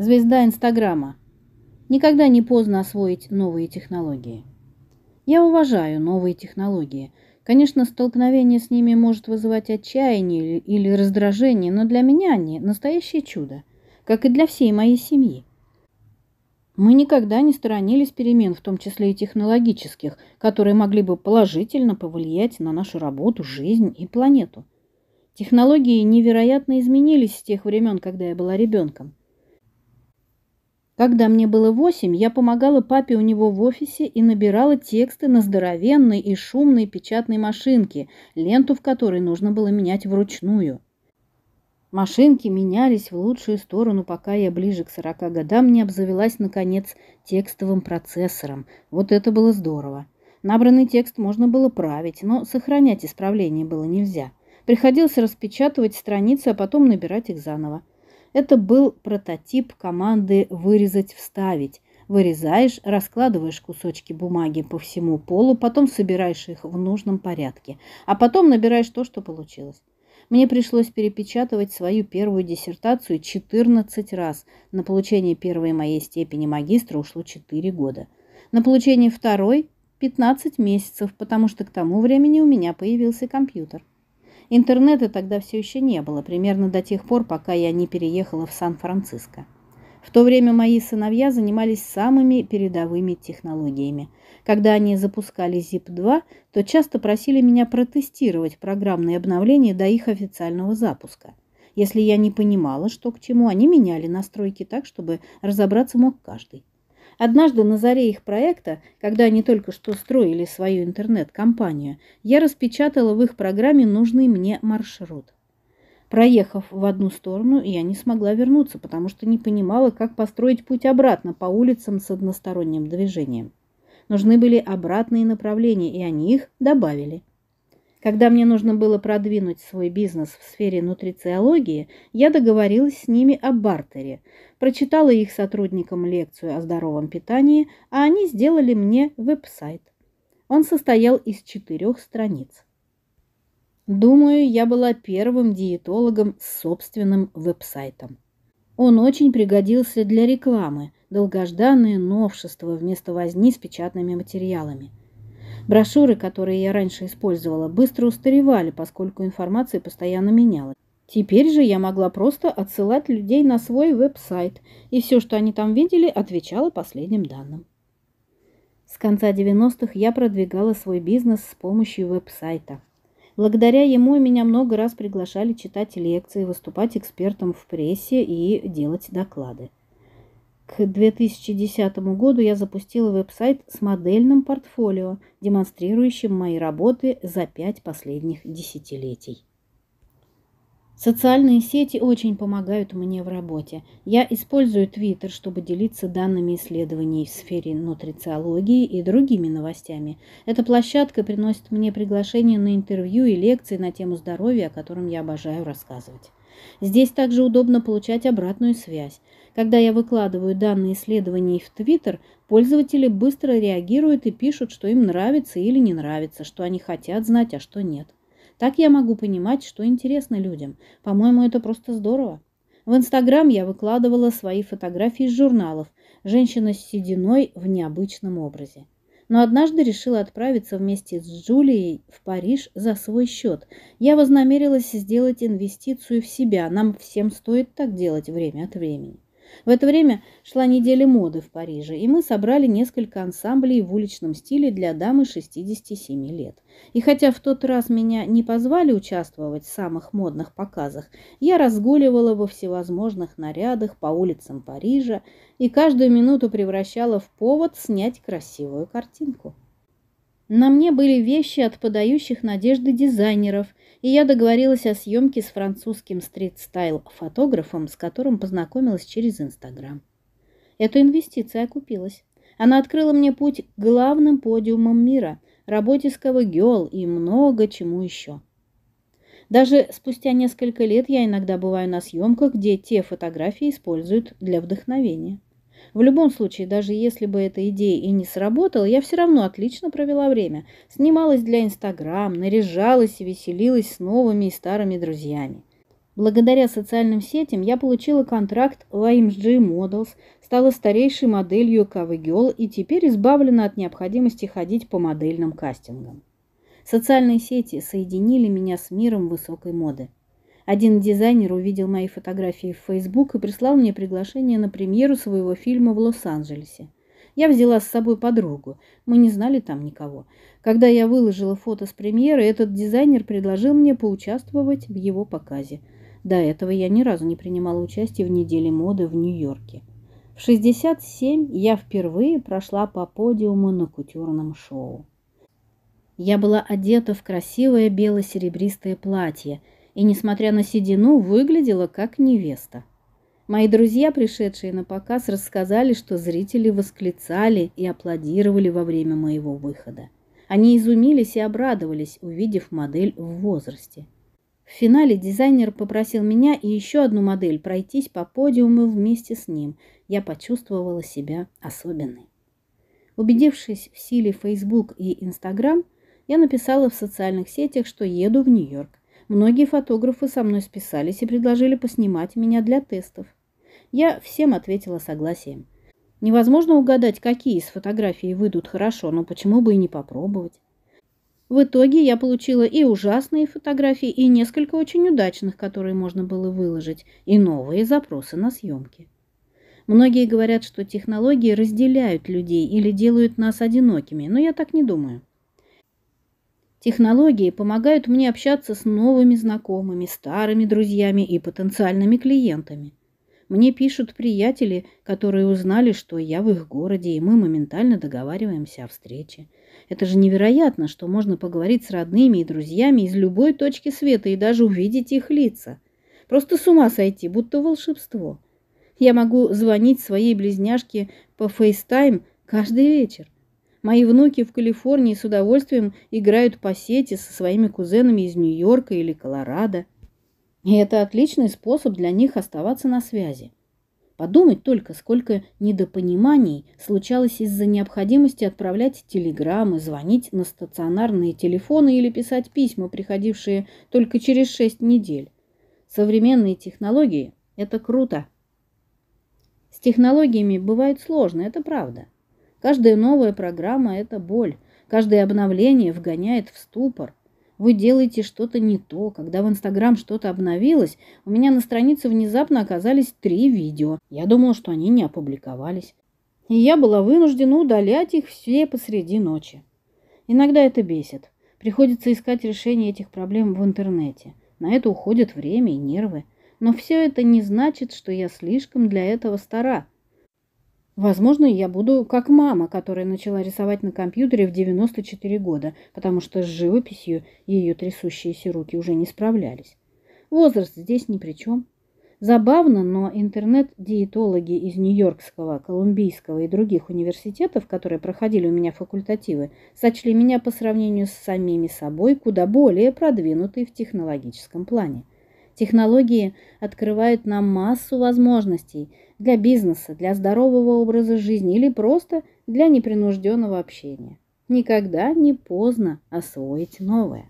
Звезда Инстаграма. Никогда не поздно освоить новые технологии. Я уважаю новые технологии. Конечно, столкновение с ними может вызывать отчаяние или раздражение, но для меня они настоящее чудо, как и для всей моей семьи. Мы никогда не сторонились перемен, в том числе и технологических, которые могли бы положительно повлиять на нашу работу, жизнь и планету. Технологии невероятно изменились с тех времен, когда я была ребенком. Когда мне было восемь, я помогала папе у него в офисе и набирала тексты на здоровенной и шумной печатной машинке, ленту в которой нужно было менять вручную. Машинки менялись в лучшую сторону, пока я ближе к сорока годам не обзавелась, наконец, текстовым процессором. Вот это было здорово. Набранный текст можно было править, но сохранять исправление было нельзя. Приходилось распечатывать страницы, а потом набирать их заново. Это был прототип команды «вырезать-вставить». Вырезаешь, раскладываешь кусочки бумаги по всему полу, потом собираешь их в нужном порядке, а потом набираешь то, что получилось. Мне пришлось перепечатывать свою первую диссертацию 14 раз. На получение первой моей степени магистра ушло 4 года. На получение второй – 15 месяцев, потому что к тому времени у меня появился компьютер. Интернета тогда все еще не было, примерно до тех пор, пока я не переехала в Сан-Франциско. В то время мои сыновья занимались самыми передовыми технологиями. Когда они запускали ZIP-2, то часто просили меня протестировать программные обновления до их официального запуска. Если я не понимала, что к чему, они меняли настройки так, чтобы разобраться мог каждый. Однажды на заре их проекта, когда они только что строили свою интернет-компанию, я распечатала в их программе нужный мне маршрут. Проехав в одну сторону, я не смогла вернуться, потому что не понимала, как построить путь обратно по улицам с односторонним движением. Нужны были обратные направления, и они их добавили. Когда мне нужно было продвинуть свой бизнес в сфере нутрициологии, я договорилась с ними о бартере, прочитала их сотрудникам лекцию о здоровом питании, а они сделали мне веб-сайт. Он состоял из четырех страниц. Думаю, я была первым диетологом с собственным веб-сайтом. Он очень пригодился для рекламы, долгожданное новшество вместо возни с печатными материалами – Брошюры, которые я раньше использовала, быстро устаревали, поскольку информация постоянно менялась. Теперь же я могла просто отсылать людей на свой веб-сайт, и все, что они там видели, отвечало последним данным. С конца 90-х я продвигала свой бизнес с помощью веб-сайта. Благодаря ему меня много раз приглашали читать лекции, выступать экспертом в прессе и делать доклады. К 2010 году я запустила веб-сайт с модельным портфолио, демонстрирующим мои работы за пять последних десятилетий. Социальные сети очень помогают мне в работе. Я использую Твиттер, чтобы делиться данными исследований в сфере нутрициологии и другими новостями. Эта площадка приносит мне приглашения на интервью и лекции на тему здоровья, о котором я обожаю рассказывать. Здесь также удобно получать обратную связь. Когда я выкладываю данные исследований в Твиттер, пользователи быстро реагируют и пишут, что им нравится или не нравится, что они хотят знать, а что нет. Так я могу понимать, что интересно людям. По-моему, это просто здорово. В Инстаграм я выкладывала свои фотографии из журналов. Женщина с сединой в необычном образе. Но однажды решила отправиться вместе с Джулией в Париж за свой счет. Я вознамерилась сделать инвестицию в себя. Нам всем стоит так делать время от времени. В это время шла неделя моды в Париже, и мы собрали несколько ансамблей в уличном стиле для дамы 67 лет. И хотя в тот раз меня не позвали участвовать в самых модных показах, я разгуливала во всевозможных нарядах по улицам Парижа и каждую минуту превращала в повод снять красивую картинку. На мне были вещи от подающих надежды дизайнеров, и я договорилась о съемке с французским стрит-стайл-фотографом, с которым познакомилась через Инстаграм. Эта инвестиция окупилась. Она открыла мне путь к главным подиумам мира, работе с Гел и много чему еще. Даже спустя несколько лет я иногда бываю на съемках, где те фотографии используют для вдохновения. В любом случае, даже если бы эта идея и не сработала, я все равно отлично провела время. Снималась для Инстаграм, наряжалась и веселилась с новыми и старыми друзьями. Благодаря социальным сетям я получила контракт в AMG Models, стала старейшей моделью Кавы Girl и теперь избавлена от необходимости ходить по модельным кастингам. Социальные сети соединили меня с миром высокой моды. Один дизайнер увидел мои фотографии в Facebook и прислал мне приглашение на премьеру своего фильма в Лос-Анджелесе. Я взяла с собой подругу. Мы не знали там никого. Когда я выложила фото с премьеры, этот дизайнер предложил мне поучаствовать в его показе. До этого я ни разу не принимала участие в неделе моды в Нью-Йорке. В 67 я впервые прошла по подиуму на кутюрном шоу. Я была одета в красивое бело-серебристое платье – и, несмотря на седину, выглядела как невеста. Мои друзья, пришедшие на показ, рассказали, что зрители восклицали и аплодировали во время моего выхода. Они изумились и обрадовались, увидев модель в возрасте. В финале дизайнер попросил меня и еще одну модель пройтись по подиуму вместе с ним. Я почувствовала себя особенной. Убедившись в силе Facebook и Instagram, я написала в социальных сетях, что еду в Нью-Йорк. Многие фотографы со мной списались и предложили поснимать меня для тестов. Я всем ответила согласием. Невозможно угадать, какие из фотографий выйдут хорошо, но почему бы и не попробовать. В итоге я получила и ужасные фотографии, и несколько очень удачных, которые можно было выложить, и новые запросы на съемки. Многие говорят, что технологии разделяют людей или делают нас одинокими, но я так не думаю. Технологии помогают мне общаться с новыми знакомыми, старыми друзьями и потенциальными клиентами. Мне пишут приятели, которые узнали, что я в их городе, и мы моментально договариваемся о встрече. Это же невероятно, что можно поговорить с родными и друзьями из любой точки света и даже увидеть их лица. Просто с ума сойти, будто волшебство. Я могу звонить своей близняшке по FaceTime каждый вечер. Мои внуки в Калифорнии с удовольствием играют по сети со своими кузенами из Нью-Йорка или Колорадо. И это отличный способ для них оставаться на связи. Подумать только, сколько недопониманий случалось из-за необходимости отправлять телеграммы, звонить на стационарные телефоны или писать письма, приходившие только через шесть недель. Современные технологии – это круто. С технологиями бывает сложно, это правда. Каждая новая программа – это боль. Каждое обновление вгоняет в ступор. Вы делаете что-то не то. Когда в Инстаграм что-то обновилось, у меня на странице внезапно оказались три видео. Я думала, что они не опубликовались. И я была вынуждена удалять их все посреди ночи. Иногда это бесит. Приходится искать решение этих проблем в интернете. На это уходит время и нервы. Но все это не значит, что я слишком для этого стара. Возможно, я буду как мама, которая начала рисовать на компьютере в 94 года, потому что с живописью ее трясущиеся руки уже не справлялись. Возраст здесь ни при чем. Забавно, но интернет-диетологи из Нью-Йоркского, Колумбийского и других университетов, которые проходили у меня факультативы, сочли меня по сравнению с самими собой куда более продвинутой в технологическом плане – Технологии открывают нам массу возможностей для бизнеса, для здорового образа жизни или просто для непринужденного общения. Никогда не поздно освоить новое.